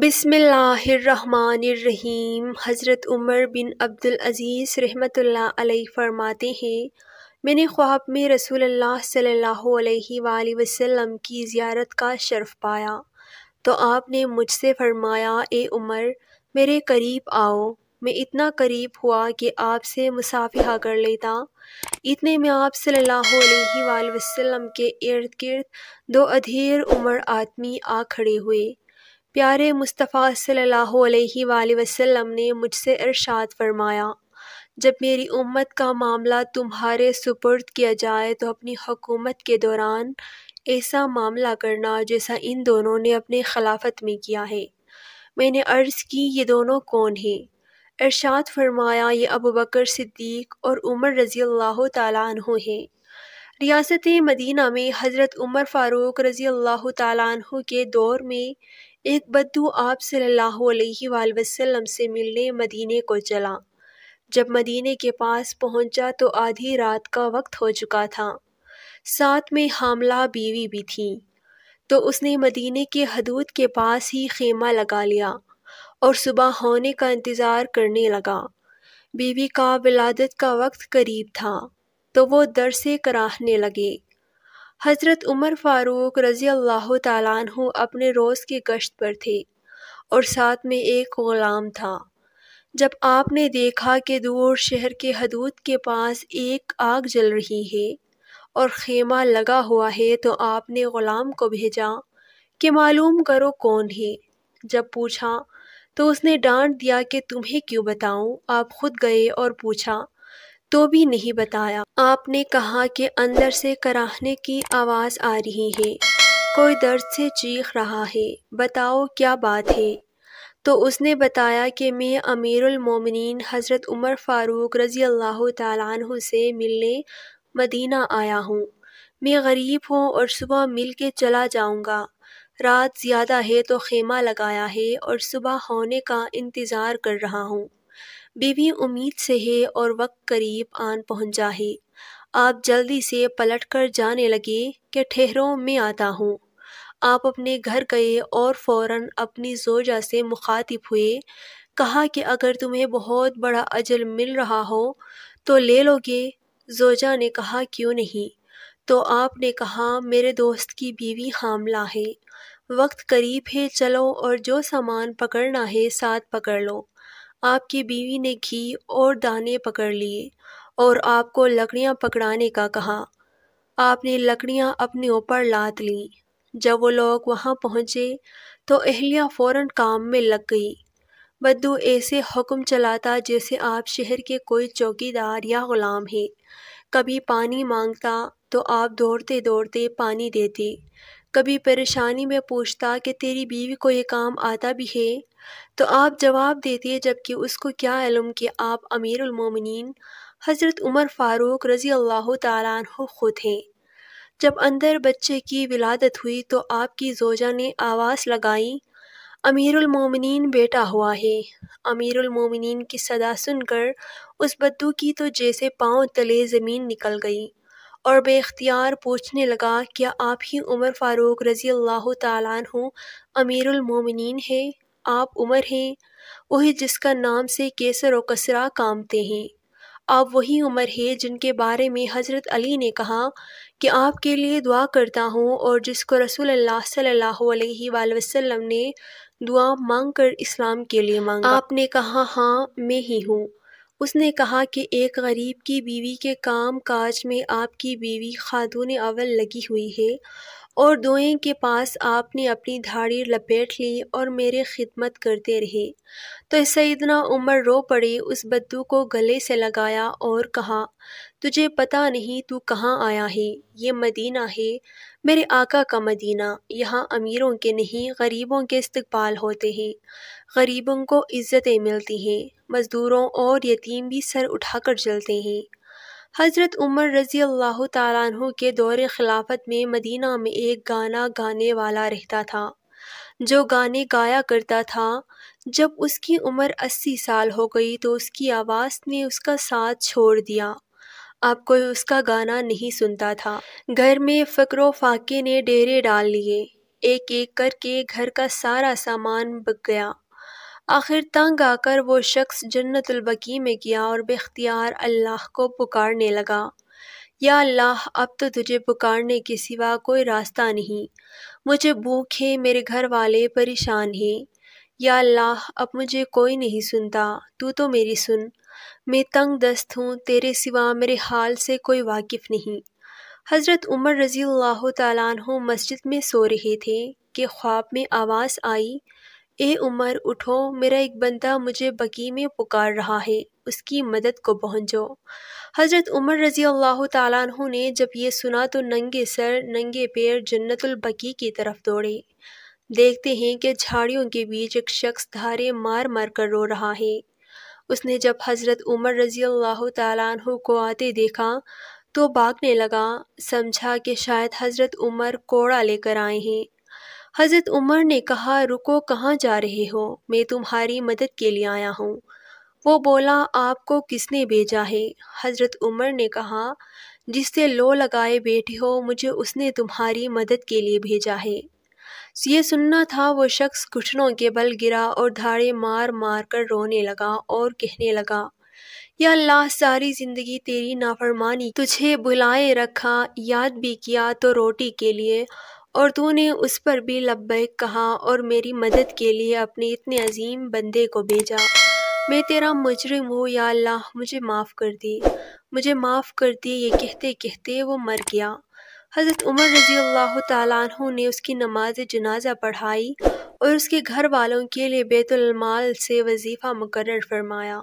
बिसमीम हज़रत उमर बिन अब्दुलज़ीज़ रहमत फ़रमाते हैं मैंने ख्वाब में रसूल अल्लाह सल्लल्लाहु अलैहि वसल्लम की ज़ियारत का शर्फ़ पाया तो आपने मुझसे फ़रमाया ए उमर मेरे करीब आओ मैं इतना करीब हुआ कि आपसे मुसाफिहा कर लेता इतने में आप सल्लल्लाहु अलैहि वसल्लम के इर्द गिर्द दो अधेर उमर आदमी आ खड़े हुए प्यारे मुस्तफ़ा सल्लल्लाहु अलैहि वसल्लम ने मुझसे इरशाद फरमाया जब मेरी उम्मत का मामला तुम्हारे सुपुर्द किया जाए तो अपनी हुकूमत के दौरान ऐसा मामला करना जैसा इन दोनों ने अपने खिलाफत में किया है मैंने अर्ज़ की ये दोनों कौन हैं इरशाद फरमाया ये अबू बकर सिद्दीक और उमर रज़ी अल्लाह तु हैं रियासत मदीना में हज़रत उमर फ़ारूक रज़ी अल्लाह तु के दौर में एक बद्दू आप सल्लल्लाहु अलैहि वसल्लम से मिलने मदीने को चला जब मदीने के पास पहुंचा तो आधी रात का वक्त हो चुका था साथ में हामला बीवी भी थी तो उसने मदीने के हदूद के पास ही खेमा लगा लिया और सुबह होने का इंतज़ार करने लगा बीवी का विलादत का वक्त करीब था तो वो दर से कराहने लगे हज़रत उमर फ़ारूक रज़ी अल्लाह तु अपने रोज़ की गश्त पर थे और साथ में एक ग़ुलाम था जब आपने देखा कि दूर शहर के हदूद के पास एक आग जल रही है और खेमा लगा हुआ है तो आपने ग़ुलाम को भेजा कि मालूम करो कौन है जब पूछा तो उसने डांट दिया कि तुम्हें क्यों बताऊं आप खुद गए और पूछा तो भी नहीं बताया आपने कहा कि अंदर से कराहने की आवाज़ आ रही है कोई दर्द से चीख रहा है बताओ क्या बात है तो उसने बताया कि मैं अमीरुल मोमिनीन हज़रत उमर फ़ारूक रज़ी अल्लाह तु से मिलने मदीना आया हूँ मैं गरीब हूँ और सुबह मिल के चला जाऊँगा रात ज़्यादा है तो खेमा लगाया है और सुबह होने का इंतज़ार कर रहा हूँ बीवी उम्मीद से है और वक्त करीब आन पहुंचा है आप जल्दी से पलट कर जाने लगे कि ठहरों में आता हूँ आप अपने घर गए और फौरन अपनी जोजा से मुखातिब हुए कहा कि अगर तुम्हें बहुत बड़ा अजल मिल रहा हो तो ले लोगे जोजा ने कहा क्यों नहीं तो आपने कहा मेरे दोस्त की बीवी हामला है वक्त करीब है चलो और जो सामान पकड़ना है साथ पकड़ लो आपकी बीवी ने घी और दाने पकड़ लिए और आपको लकड़ियाँ पकड़ाने का कहा आपने लकड़ियाँ अपने ऊपर लाद लीं जब वो लोग वहाँ पहुँचे तो अहलिया फ़ौर काम में लग गई बद्दू ऐसे हुक्म चलाता जैसे आप शहर के कोई चौकीदार या ग़ुलाम हैं कभी पानी मांगता तो आप दौड़ते दौड़ते पानी देते कभी परेशानी में पूछता कि तेरी बीवी को ये काम आता भी है तो आप जवाब देते जबकि उसको क्या इलम कि आप अमीरमिन हज़रत उमर फ़ारूक रज़ी अल्लाह तु ख़ुद हैं जब अंदर बच्चे की विलादत हुई तो आपकी जोजा ने आवाज़ लगाई अमीरमिन बेटा हुआ है अमीरमिन की सदा सुनकर उस बद्दू की तो जैसे पाँव तले ज़मीन निकल गई और बेख्तियार पूछने लगा क्या आप ही उमर फ़ारूक रज़ी अल्लाह तु अमीरमिन है आप उमर हैं वही जिसका नाम से केसर व कसरा कामते हैं आप वही उमर है जिनके बारे में हज़रत अली ने कहा कि आपके लिए दुआ करता हूँ और जिसको रसूल अल्लाह सल्लल्लाहु अलैहि वसल्लम ने दुआ मांग कर इस्लाम के लिए मांगा आपने कहा हाँ मैं ही हूँ उसने कहा कि एक गरीब की बीवी के काम काज में आपकी बीवी खातून अव्वल लगी हुई है और दोएं के पास आपने अपनी धाड़ी लपेट ली और मेरे खिदमत करते रहे तो इतना उमर रो पड़े उस बद्दू को गले से लगाया और कहा तुझे पता नहीं तू कहाँ आया है ये मदीना है मेरे आका का मदीना यहाँ अमीरों के नहीं गरीबों के इस्तकबाल होते हैं गरीबों को इज़्ज़तें मिलती हैं मज़दूरों और यतीम भी सर उठाकर चलते हैं हज़रत उमर रज़ी अल्लाह तु के दौर खिलाफत में मदीना में एक गाना गाने वाला रहता था जो गाने गाया करता था जब उसकी उम्र अस्सी साल हो गई तो उसकी आवाज़ ने उसका साथ छोड़ दिया अब कोई उसका गाना नहीं सुनता था घर में फकरो फाके ने डेरे डाल लिए एक एक करके घर का सारा सामान बक गया आखिर तंग आकर वो शख्स जन्नतुलबकी में गया और बेख्तियार अल्लाह को पुकारने लगा या अल्लाह अब तो तुझे पुकारने के सिवा कोई रास्ता नहीं मुझे भूख है मेरे घर वाले परेशान हैं या अल्लाह अब मुझे कोई नहीं सुनता तू तो मेरी सुन मैं तंग दस्त हूँ तेरे सिवा मेरे हाल से कोई वाकिफ़ नहीं हज़रत उमर रज़ी अल्लाह तु मस्जिद में सो रहे थे कि ख्वाब में आवाज़ आई ए उमर उठो मेरा एक बंदा मुझे बगी में पुकार रहा है उसकी मदद को पहुँचो हज़रत उमर रज़ी अल्लाह तु ने जब ये सुना तो नंगे सर नंगे पैर जन्नतुलबकी की तरफ दौड़े देखते हैं कि झाड़ियों के बीच एक शख्स धारे मार मार कर रो रहा है उसने जब हज़रत उमर रज़ी अल्लाह तु को आते देखा तो भागने लगा समझा कि शायद हज़रत उमर कोड़ा लेकर आए हैं हजरत उमर ने कहा रुको कहाँ जा रहे हो मैं तुम्हारी मदद के लिए आया हूँ वो बोला आपको किसने भेजा है हजरत उमर ने कहा जिससे लो लगाए बैठे हो मुझे उसने तुम्हारी मदद के लिए भेजा है ये सुनना था वो शख्स घुटनों के बल गिरा और धाड़े मार मार कर रोने लगा और कहने लगा या अल्लाह सारी ज़िंदगी तेरी नाफरमानी तुझे बुलाए रखा याद भी किया तो रोटी के लिए और तूने उस पर भी लब्बैक कहा और मेरी मदद के लिए अपने इतने अजीम बंदे को भेजा मैं तेरा मुजरिम हूँ या अल्लाह मुझे माफ़ कर दी मुझे माफ़ कर दी ये कहते कहते वो मर गया हज़रत उमर रज़ी अल्लाह तु ने उसकी नमाज जनाजा पढ़ाई और उसके घर वालों के लिए बेतुलमाल से वजीफ़ा मुकर फरमाया